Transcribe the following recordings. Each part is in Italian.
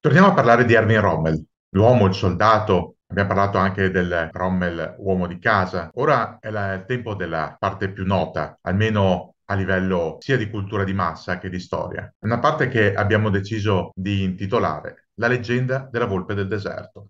Torniamo a parlare di Erwin Rommel, l'uomo, il soldato. Abbiamo parlato anche del Rommel uomo di casa. Ora è la, il tempo della parte più nota, almeno a livello sia di cultura di massa che di storia. Una parte che abbiamo deciso di intitolare La leggenda della volpe del deserto.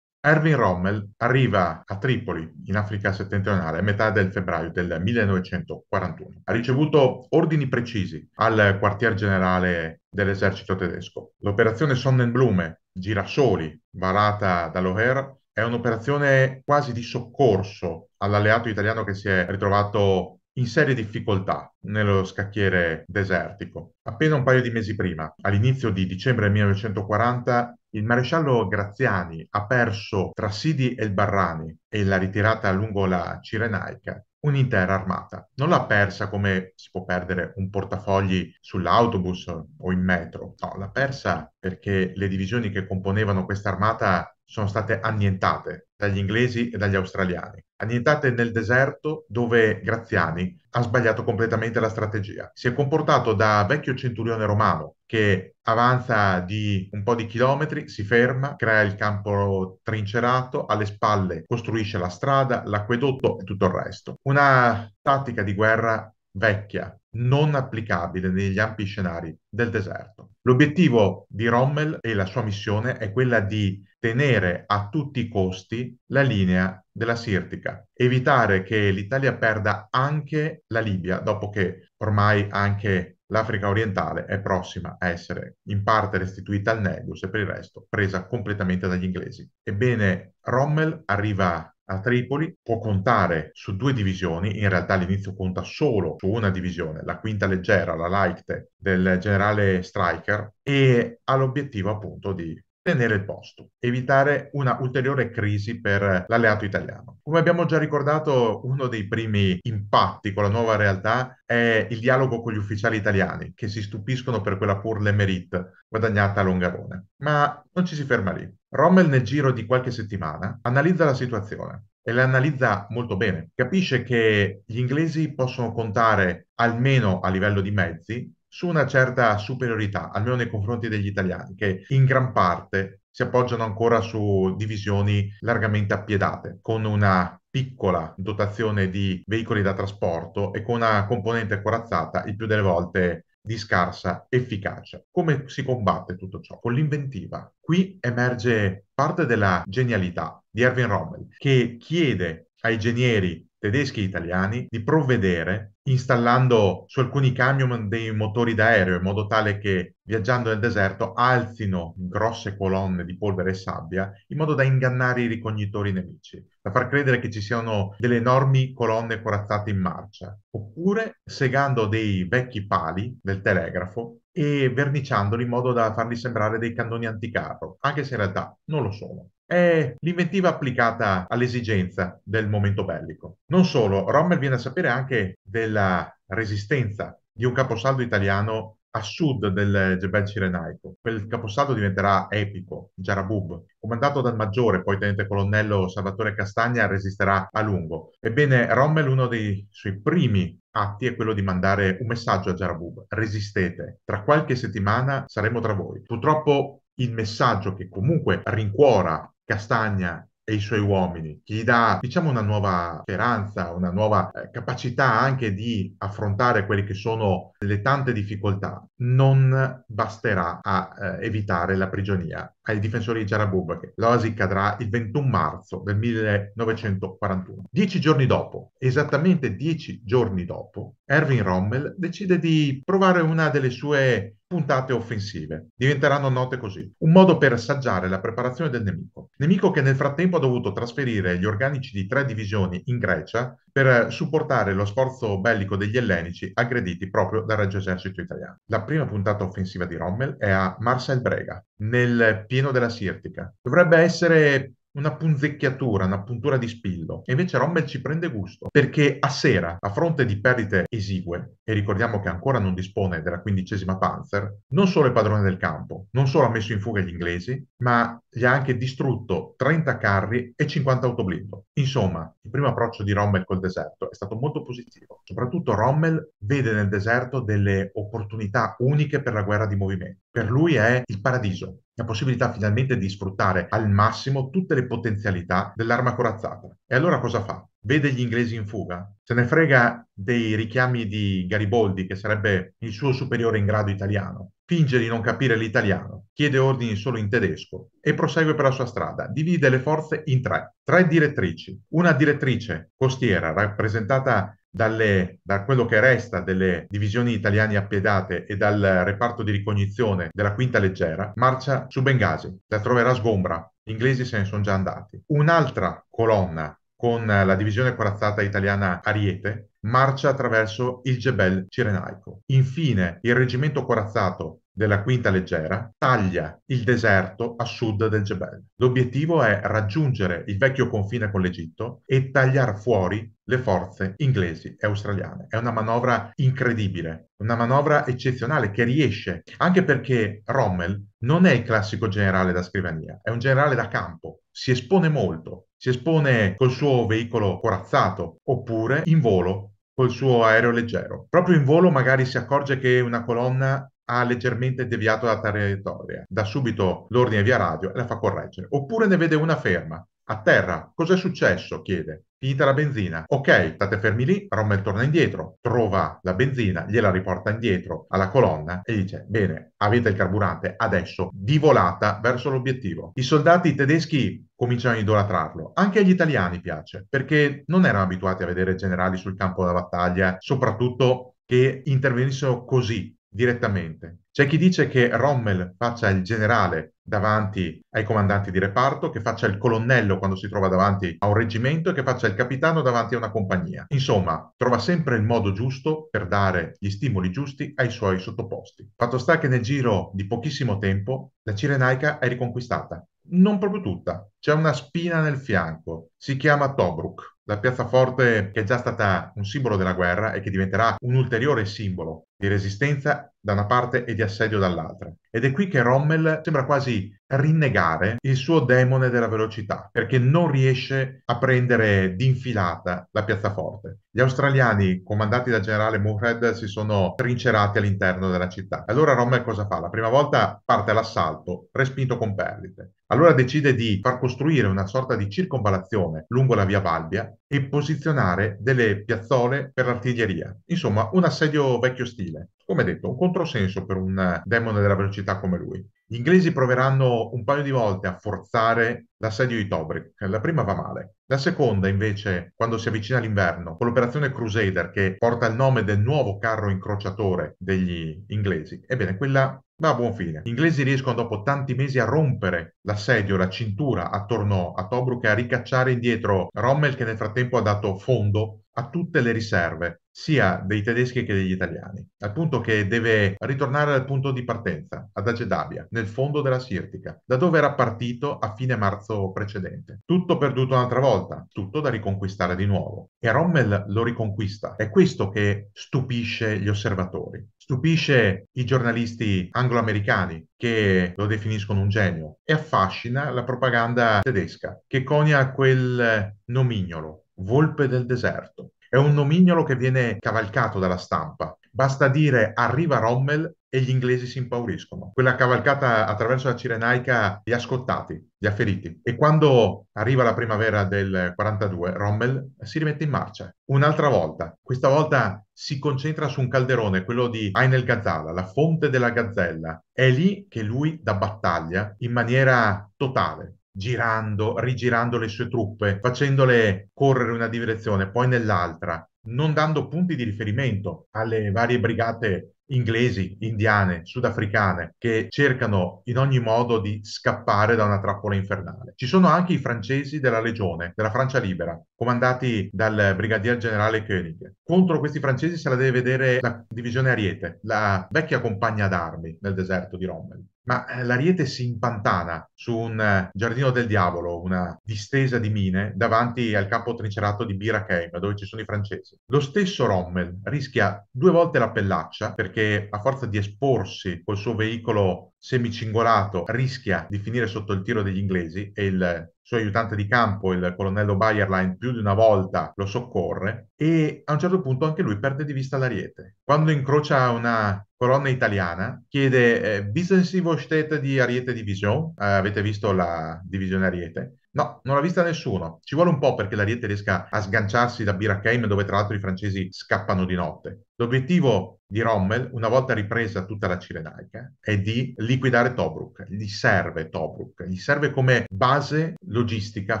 Erwin Rommel arriva a Tripoli, in Africa settentrionale, a metà del febbraio del 1941. Ha ricevuto ordini precisi al quartier generale dell'esercito tedesco. L'operazione Sonnenblume, Girasoli, varata dall'Oher, è un'operazione quasi di soccorso all'alleato italiano che si è ritrovato in serie difficoltà nello scacchiere desertico. Appena un paio di mesi prima, all'inizio di dicembre 1940, il maresciallo Graziani ha perso tra Sidi e il Barrani e la ritirata lungo la Cirenaica un'intera armata. Non l'ha persa come si può perdere un portafogli sull'autobus o in metro. No, l'ha persa perché le divisioni che componevano questa armata sono state annientate dagli inglesi e dagli australiani, annientate nel deserto dove Graziani ha sbagliato completamente la strategia. Si è comportato da vecchio centurione romano che avanza di un po' di chilometri, si ferma, crea il campo trincerato, alle spalle costruisce la strada, l'acquedotto e tutto il resto. Una tattica di guerra vecchia, non applicabile negli ampi scenari del deserto. L'obiettivo di Rommel e la sua missione è quella di tenere a tutti i costi la linea della Sirtica, evitare che l'Italia perda anche la Libia, dopo che ormai anche l'Africa orientale è prossima a essere in parte restituita al Negus e per il resto presa completamente dagli inglesi. Ebbene, Rommel arriva a Tripoli, può contare su due divisioni, in realtà all'inizio conta solo su una divisione, la quinta leggera, la Leichte del generale Stryker, e ha l'obiettivo appunto di tenere il posto, evitare una ulteriore crisi per l'alleato italiano. Come abbiamo già ricordato, uno dei primi impatti con la nuova realtà è il dialogo con gli ufficiali italiani, che si stupiscono per quella pur l'emerite guadagnata a Longarone. Ma non ci si ferma lì. Rommel nel giro di qualche settimana analizza la situazione e la analizza molto bene. Capisce che gli inglesi possono contare almeno a livello di mezzi su una certa superiorità, almeno nei confronti degli italiani, che in gran parte si appoggiano ancora su divisioni largamente appiedate, con una piccola dotazione di veicoli da trasporto e con una componente corazzata il più delle volte di scarsa efficacia. Come si combatte tutto ciò? Con l'inventiva. Qui emerge parte della genialità di Erwin Rommel, che chiede ai genieri tedeschi e italiani di provvedere installando su alcuni camion dei motori d'aereo in modo tale che viaggiando nel deserto alzino grosse colonne di polvere e sabbia in modo da ingannare i ricognitori nemici, da far credere che ci siano delle enormi colonne corazzate in marcia, oppure segando dei vecchi pali del telegrafo e verniciandoli in modo da farli sembrare dei cannoni anticarro, anche se in realtà non lo sono è l'inventiva applicata all'esigenza del momento bellico. Non solo, Rommel viene a sapere anche della resistenza di un caposaldo italiano a sud del Jebel Cirenaico. Quel caposaldo diventerà epico, Jarabub. Comandato dal maggiore, poi tenente colonnello Salvatore Castagna, resisterà a lungo. Ebbene, Rommel, uno dei suoi primi atti è quello di mandare un messaggio a Jarabub. Resistete, tra qualche settimana saremo tra voi. Purtroppo il messaggio che comunque rincuora Castagna e i suoi uomini, che gli dà diciamo una nuova speranza, una nuova eh, capacità anche di affrontare quelle che sono le tante difficoltà, non basterà a eh, evitare la prigionia ai difensori di Jarabuba che l'oasi cadrà il 21 marzo del 1941. Dieci giorni dopo, esattamente dieci giorni dopo, Erwin Rommel decide di provare una delle sue puntate offensive. Diventeranno note così. Un modo per assaggiare la preparazione del nemico. Nemico che nel frattempo ha dovuto trasferire gli organici di tre divisioni in Grecia per supportare lo sforzo bellico degli ellenici aggrediti proprio dal Regio Esercito italiano. La prima puntata offensiva di Rommel è a Marcel Brega, nel pieno della Sirtica. Dovrebbe essere una punzecchiatura, una puntura di spillo. E invece Rommel ci prende gusto perché a sera, a fronte di perdite esigue, e ricordiamo che ancora non dispone della quindicesima Panzer, non solo è padrone del campo, non solo ha messo in fuga gli inglesi, ma gli ha anche distrutto 30 carri e 50 autoblindo. Insomma, il primo approccio di Rommel col deserto è stato molto positivo. Soprattutto Rommel vede nel deserto delle opportunità uniche per la guerra di movimento. Per lui è il paradiso, la possibilità finalmente di sfruttare al massimo tutte le potenzialità dell'arma corazzata. E allora cosa fa? Vede gli inglesi in fuga? Se ne frega dei richiami di Garibaldi, che sarebbe il suo superiore in grado italiano finge di non capire l'italiano, chiede ordini solo in tedesco e prosegue per la sua strada. Divide le forze in tre, tre direttrici. Una direttrice costiera rappresentata dalle, da quello che resta delle divisioni italiane appiedate e dal reparto di ricognizione della quinta leggera, marcia su Bengasi, la troverà sgombra, gli inglesi se ne sono già andati. Un'altra colonna con la divisione corazzata italiana Ariete marcia attraverso il Jebel Cirenaico. Infine, il reggimento corazzato della quinta leggera taglia il deserto a sud del Jebel. L'obiettivo è raggiungere il vecchio confine con l'Egitto e tagliare fuori le forze inglesi e australiane. È una manovra incredibile, una manovra eccezionale che riesce, anche perché Rommel non è il classico generale da scrivania, è un generale da campo, si espone molto, si espone col suo veicolo corazzato oppure in volo col suo aereo leggero. Proprio in volo magari si accorge che una colonna ha leggermente deviato la traiettoria. Da subito l'ordine via radio e la fa correggere. Oppure ne vede una ferma a terra, cos'è successo? chiede. Finita la benzina. Ok, state fermi lì, Rommel torna indietro, trova la benzina, gliela riporta indietro alla colonna e dice, bene, avete il carburante, adesso di volata verso l'obiettivo. I soldati tedeschi cominciano a idolatrarlo. Anche agli italiani piace, perché non erano abituati a vedere generali sul campo da battaglia, soprattutto che intervenissero così direttamente. C'è chi dice che Rommel faccia il generale davanti ai comandanti di reparto, che faccia il colonnello quando si trova davanti a un reggimento e che faccia il capitano davanti a una compagnia. Insomma, trova sempre il modo giusto per dare gli stimoli giusti ai suoi sottoposti. Fatto sta che nel giro di pochissimo tempo la Cirenaica è riconquistata. Non proprio tutta, c'è una spina nel fianco, si chiama Tobruk. La piazzaforte che è già stata un simbolo della guerra e che diventerà un ulteriore simbolo di resistenza da una parte e di assedio dall'altra. Ed è qui che Rommel sembra quasi rinnegare il suo demone della velocità perché non riesce a prendere d'infilata la piazzaforte. Gli australiani, comandati dal generale Moorhead, si sono trincerati all'interno della città. Allora Rommel cosa fa? La prima volta parte all'assalto, respinto con perdite. Allora decide di far costruire una sorta di circonvalazione lungo la via Balbia e posizionare delle piazzole per l'artiglieria. Insomma, un assedio vecchio stile come detto, un controsenso per un eh, demone della velocità come lui. Gli inglesi proveranno un paio di volte a forzare l'assedio di Tobruk. La prima va male. La seconda, invece, quando si avvicina l'inverno, con l'operazione Crusader che porta il nome del nuovo carro incrociatore degli inglesi, ebbene, quella va a buon fine. Gli inglesi riescono dopo tanti mesi a rompere l'assedio, la cintura attorno a Tobruk e a ricacciare indietro Rommel che nel frattempo ha dato fondo a tutte le riserve, sia dei tedeschi che degli italiani, al punto che deve ritornare al punto di partenza, ad Agedabia, nel fondo della Sirtica, da dove era partito a fine marzo precedente. Tutto perduto un'altra volta, tutto da riconquistare di nuovo. E Rommel lo riconquista. È questo che stupisce gli osservatori, stupisce i giornalisti anglo-americani che lo definiscono un genio e affascina la propaganda tedesca che conia quel nomignolo, volpe del deserto è un nomignolo che viene cavalcato dalla stampa. Basta dire arriva Rommel e gli inglesi si impauriscono. Quella cavalcata attraverso la Cirenaica li ha scottati, li ha feriti. E quando arriva la primavera del 42, Rommel si rimette in marcia. Un'altra volta, questa volta si concentra su un calderone, quello di Ainel Gazzala, la fonte della Gazzella. È lì che lui dà battaglia in maniera totale girando, rigirando le sue truppe, facendole correre in una direzione, poi nell'altra, non dando punti di riferimento alle varie brigate inglesi, indiane, sudafricane che cercano in ogni modo di scappare da una trappola infernale. Ci sono anche i francesi della Legione, della Francia Libera, comandati dal brigadier generale Koenig. Contro questi francesi se la deve vedere la divisione Ariete, la vecchia compagna d'armi nel deserto di Rommel. Ma eh, l'ariete si impantana su un eh, giardino del diavolo, una distesa di mine davanti al campo trincerato di Birakeim, dove ci sono i francesi. Lo stesso Rommel rischia due volte la pellaccia perché a forza di esporsi col suo veicolo semicingolato rischia di finire sotto il tiro degli inglesi e il suo aiutante di campo, il colonnello Bayerlein, più di una volta lo soccorre e a un certo punto anche lui perde di vista l'ariete. Quando incrocia una colonna italiana, chiede eh, Wissen Sie wo steht die Ariete Division? Eh, avete visto la divisione Ariete? No, non l'ha vista nessuno. Ci vuole un po' perché l'Ariete riesca a sganciarsi da Birakeim, dove tra l'altro i francesi scappano di notte. L'obiettivo di Rommel, una volta ripresa tutta la Cirenaica, è di liquidare Tobruk. Gli serve Tobruk, gli serve come base logistica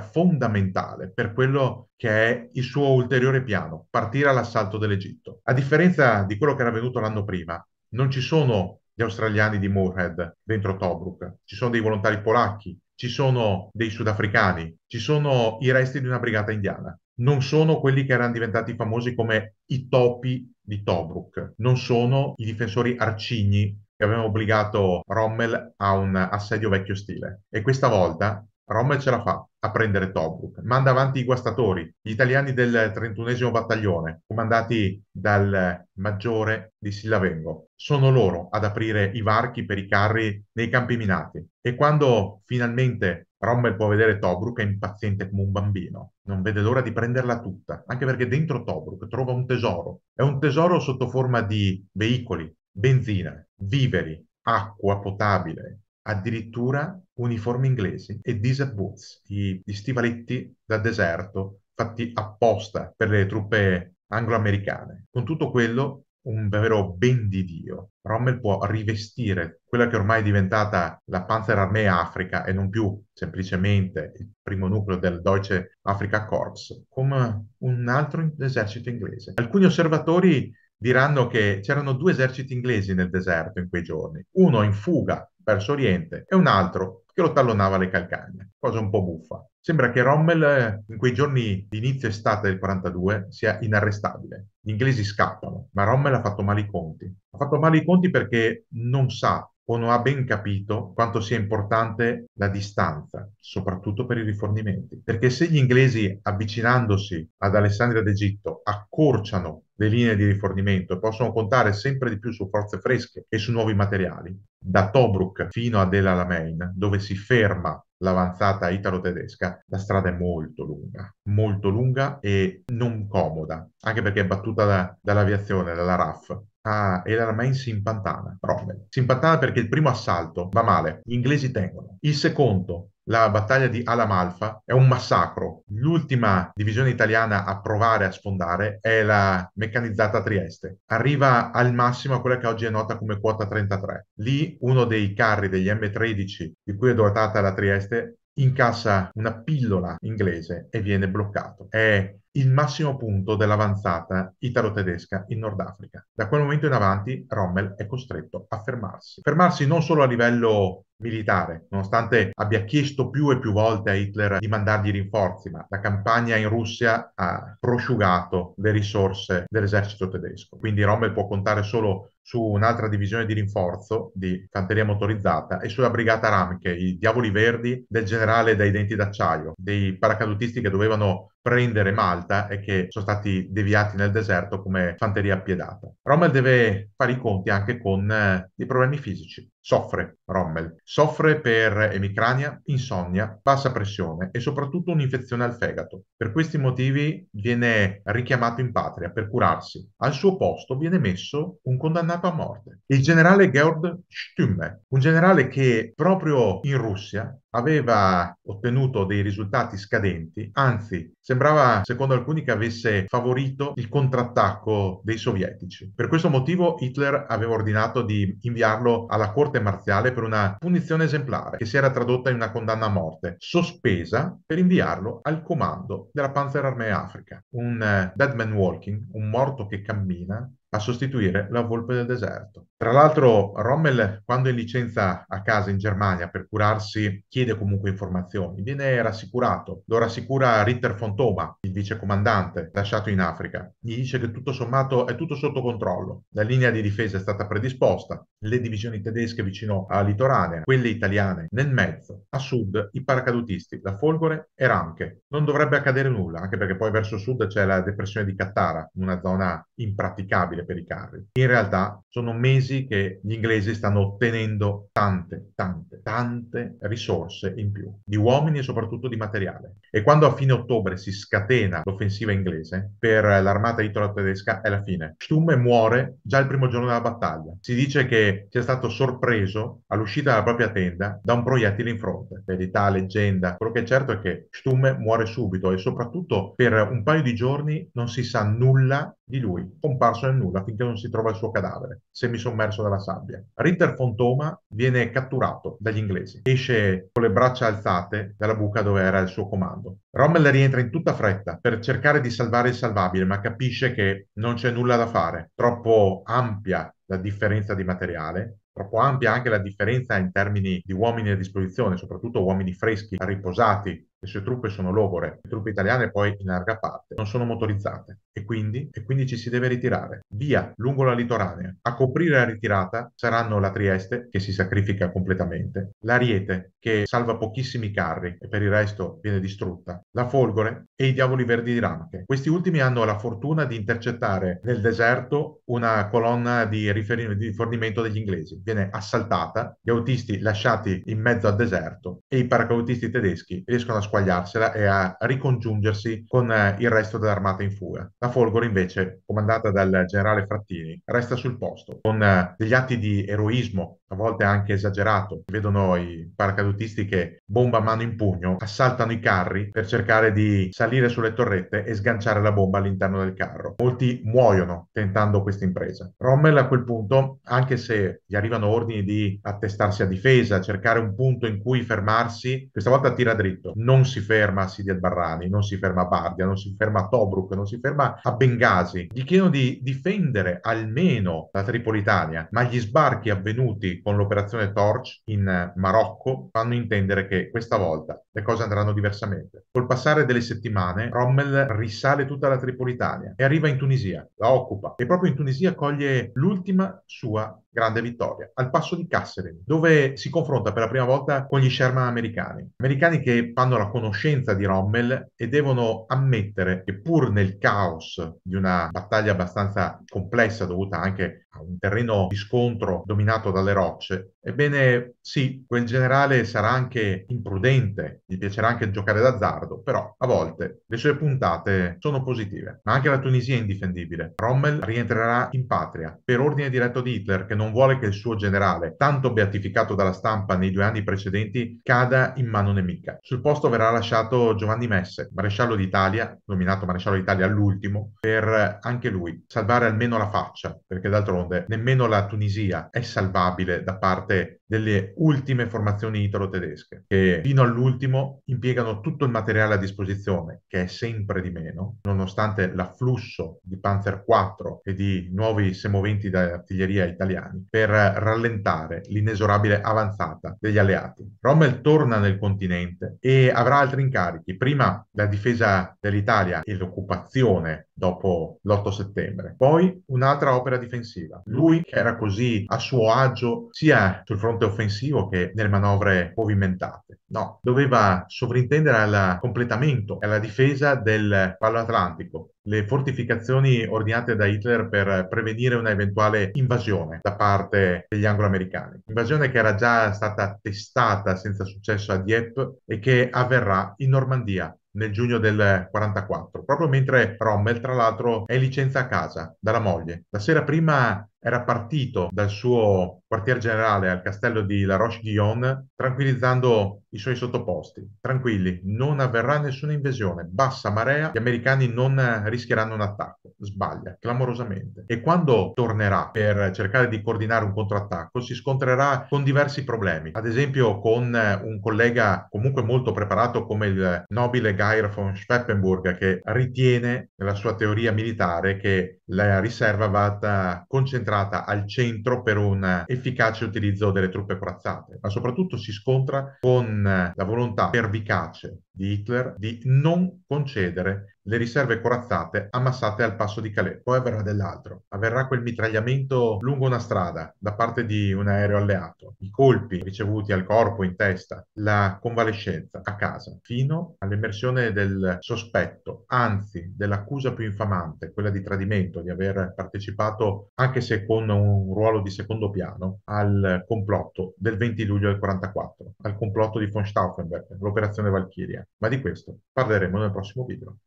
fondamentale per quello che è il suo ulteriore piano, partire all'assalto dell'Egitto. A differenza di quello che era avvenuto l'anno prima, non ci sono gli australiani di Moorhead dentro Tobruk, ci sono dei volontari polacchi, ci sono dei sudafricani, ci sono i resti di una brigata indiana. Non sono quelli che erano diventati famosi come i topi di Tobruk, non sono i difensori arcigni che avevano obbligato Rommel a un assedio vecchio stile. E questa volta Rommel ce la fa a prendere Tobruk, manda avanti i guastatori, gli italiani del 31 battaglione, comandati dal maggiore di Sillavengo. Sono loro ad aprire i varchi per i carri nei campi minati e quando finalmente Rommel può vedere Tobruk è impaziente come un bambino, non vede l'ora di prenderla tutta, anche perché dentro Tobruk trova un tesoro. È un tesoro sotto forma di veicoli, benzina, viveri, acqua potabile, addirittura uniformi inglesi e desert boots, gli, gli stivaletti da deserto fatti apposta per le truppe anglo-americane. Con tutto quello, un vero ben di Dio. Rommel può rivestire quella che ormai è diventata la Panzerarmee Africa e non più semplicemente il primo nucleo del Deutsche Africa Corps, come un altro esercito inglese. Alcuni osservatori diranno che c'erano due eserciti inglesi nel deserto in quei giorni, uno in fuga verso Oriente, e un altro che lo tallonava alle calcagne, cosa un po' buffa. Sembra che Rommel eh, in quei giorni di inizio estate del 42 sia inarrestabile. Gli inglesi scappano, ma Rommel ha fatto male i conti. Ha fatto male i conti perché non sa o non ha ben capito quanto sia importante la distanza, soprattutto per i rifornimenti. Perché se gli inglesi, avvicinandosi ad Alessandria d'Egitto, accorciano le linee di rifornimento e possono contare sempre di più su forze fresche e su nuovi materiali. Da Tobruk fino ad El Alamein, dove si ferma l'avanzata italo-tedesca, la strada è molto lunga, molto lunga e non comoda, anche perché è battuta da, dall'aviazione, dalla RAF, Ah, e l'Armain si impantana, Rommel. Si impantana perché il primo assalto va male, gli inglesi tengono. Il secondo la battaglia di Alamalfa è un massacro. L'ultima divisione italiana a provare a sfondare è la meccanizzata Trieste. Arriva al massimo a quella che oggi è nota come quota 33. Lì uno dei carri degli M13 di cui è dotata la Trieste incassa una pillola inglese e viene bloccato. È il massimo punto dell'avanzata italo-tedesca in Nord Africa. Da quel momento in avanti Rommel è costretto a fermarsi. Fermarsi non solo a livello militare, nonostante abbia chiesto più e più volte a Hitler di mandargli rinforzi, ma la campagna in Russia ha prosciugato le risorse dell'esercito tedesco. Quindi Rommel può contare solo su un'altra divisione di rinforzo di fanteria motorizzata e sulla brigata Ramke, i diavoli verdi del generale dai denti d'acciaio, dei paracadutisti che dovevano prendere Malta e che sono stati deviati nel deserto come fanteria appiedata. Rommel deve fare i conti anche con eh, dei problemi fisici. Soffre Rommel, soffre per emicrania, insonnia, bassa pressione e soprattutto un'infezione al fegato. Per questi motivi viene richiamato in patria per curarsi. Al suo posto viene messo un condannato a morte, il generale Georg Stümme, un generale che proprio in Russia aveva ottenuto dei risultati scadenti, anzi sembrava secondo alcuni che avesse favorito il contrattacco dei sovietici. Per questo motivo Hitler aveva ordinato di inviarlo alla corte marziale per una punizione esemplare che si era tradotta in una condanna a morte, sospesa per inviarlo al comando della Panzerarmee Africa. Un uh, dead man walking, un morto che cammina, a sostituire la volpe del deserto. Tra l'altro Rommel quando è in licenza a casa in Germania per curarsi chiede comunque informazioni, viene rassicurato, lo rassicura Ritter von Thoma, il vicecomandante lasciato in Africa, gli dice che tutto sommato è tutto sotto controllo, la linea di difesa è stata predisposta, le divisioni tedesche vicino alla litoranea, quelle italiane nel mezzo, a sud i paracadutisti, la Folgore e Ranche. Non dovrebbe accadere nulla, anche perché poi verso sud c'è la depressione di Cattara, una zona impraticabile che per i carri. In realtà sono mesi che gli inglesi stanno ottenendo tante, tante, tante risorse in più, di uomini e soprattutto di materiale. E quando a fine ottobre si scatena l'offensiva inglese per l'armata italo-tedesca, è la fine. Stumme muore già il primo giorno della battaglia. Si dice che sia stato sorpreso all'uscita dalla propria tenda da un proiettile in fronte. Verità, leggenda. Quello che è certo è che Stumme muore subito e soprattutto per un paio di giorni non si sa nulla di lui, comparso nel nulla nulla finché non si trova il suo cadavere, semisommerso dalla sabbia. Ritter Fontoma viene catturato dagli inglesi, esce con le braccia alzate dalla buca dove era il suo comando. Rommel rientra in tutta fretta per cercare di salvare il salvabile, ma capisce che non c'è nulla da fare, troppo ampia la differenza di materiale troppo ampia anche la differenza in termini di uomini a disposizione, soprattutto uomini freschi, riposati, le sue truppe sono logore, le truppe italiane poi in larga parte non sono motorizzate e quindi, e quindi ci si deve ritirare via lungo la litoranea. A coprire la ritirata saranno la Trieste che si sacrifica completamente, l'Ariete che salva pochissimi carri e per il resto viene distrutta, la Folgore e i Diavoli Verdi di Ramche. Questi ultimi hanno la fortuna di intercettare nel deserto una colonna di, riferimento, di rifornimento degli inglesi. Viene assaltata, gli autisti lasciati in mezzo al deserto e i paracautisti tedeschi riescono a squagliarsela e a ricongiungersi con eh, il resto dell'armata in fuga. La Folgore invece, comandata dal generale Frattini, resta sul posto con eh, degli atti di eroismo a volte anche esagerato. Vedono i paracadutisti che bomba a mano in pugno assaltano i carri per cercare di salire sulle torrette e sganciare la bomba all'interno del carro. Molti muoiono tentando questa impresa. Rommel a quel punto, anche se gli arrivano ordini di attestarsi a difesa, cercare un punto in cui fermarsi, questa volta tira dritto. Non si ferma a Sidi al-Barrani, non si ferma a Bardia, non si ferma a Tobruk, non si ferma a Bengasi. Gli chiedono di difendere almeno la Tripolitania, ma gli sbarchi avvenuti con l'operazione Torch in eh, Marocco fanno intendere che questa volta le cose andranno diversamente. Col passare delle settimane, Rommel risale tutta la Tripolitania e arriva in Tunisia, la occupa e proprio in Tunisia coglie l'ultima sua grande vittoria, al passo di Kasserin, dove si confronta per la prima volta con gli Sherman americani, americani che fanno la conoscenza di Rommel e devono ammettere che pur nel caos di una battaglia abbastanza complessa dovuta anche a un terreno di scontro dominato dalle rocce, ebbene sì, quel generale sarà anche imprudente, gli piacerà anche giocare d'azzardo, però a volte le sue puntate sono positive. Ma anche la Tunisia è indifendibile. Rommel rientrerà in patria per ordine diretto di Hitler che non vuole che il suo generale, tanto beatificato dalla stampa nei due anni precedenti, cada in mano nemica. Sul posto verrà lasciato Giovanni Messe, maresciallo d'Italia, nominato maresciallo d'Italia all'ultimo, per anche lui salvare almeno la faccia, perché d'altronde nemmeno la Tunisia è salvabile da parte delle ultime formazioni italo-tedesche, che fino all'ultimo impiegano tutto il materiale a disposizione, che è sempre di meno, nonostante l'afflusso di Panzer IV e di nuovi semoventi da artiglieria italiani, per rallentare l'inesorabile avanzata degli alleati. Rommel torna nel continente e avrà altri incarichi, prima la difesa dell'Italia e l'occupazione dopo l'8 settembre, poi un'altra opera difensiva. Lui che era così a suo agio sia sul fronte forte offensivo che nelle manovre movimentate. No, doveva sovrintendere al completamento e alla difesa del palo atlantico. Le fortificazioni ordinate da Hitler per prevenire una eventuale invasione da parte degli anglo-americani. Invasione che era già stata testata senza successo a Dieppe e che avverrà in Normandia nel giugno del 44, proprio mentre Rommel, tra l'altro, è in licenza a casa dalla moglie. La sera prima era partito dal suo quartier generale al castello di La Roche-Guyon, tranquillizzando i suoi sottoposti. Tranquilli, non avverrà nessuna invasione, bassa marea, gli americani non eh, rischieranno un attacco. Sbaglia, clamorosamente. E quando tornerà per cercare di coordinare un contrattacco, si scontrerà con diversi problemi. Ad esempio con eh, un collega comunque molto preparato come il nobile Geir von Schweppenburg, che ritiene, nella sua teoria militare, che la riserva vada concentrata al centro per un eh, efficace utilizzo delle truppe corazzate. Ma soprattutto si scontra con la volontà pervicace di Hitler di non concedere le riserve corazzate ammassate al passo di Calais. Poi avverrà dell'altro. Avverrà quel mitragliamento lungo una strada da parte di un aereo alleato, i colpi ricevuti al corpo, in testa, la convalescenza a casa, fino all'immersione del sospetto, anzi dell'accusa più infamante, quella di tradimento, di aver partecipato, anche se con un ruolo di secondo piano, al complotto del 20 luglio del 1944, al complotto di von Stauffenberg, l'operazione Valchiria. Ma di questo parleremo nel prossimo video.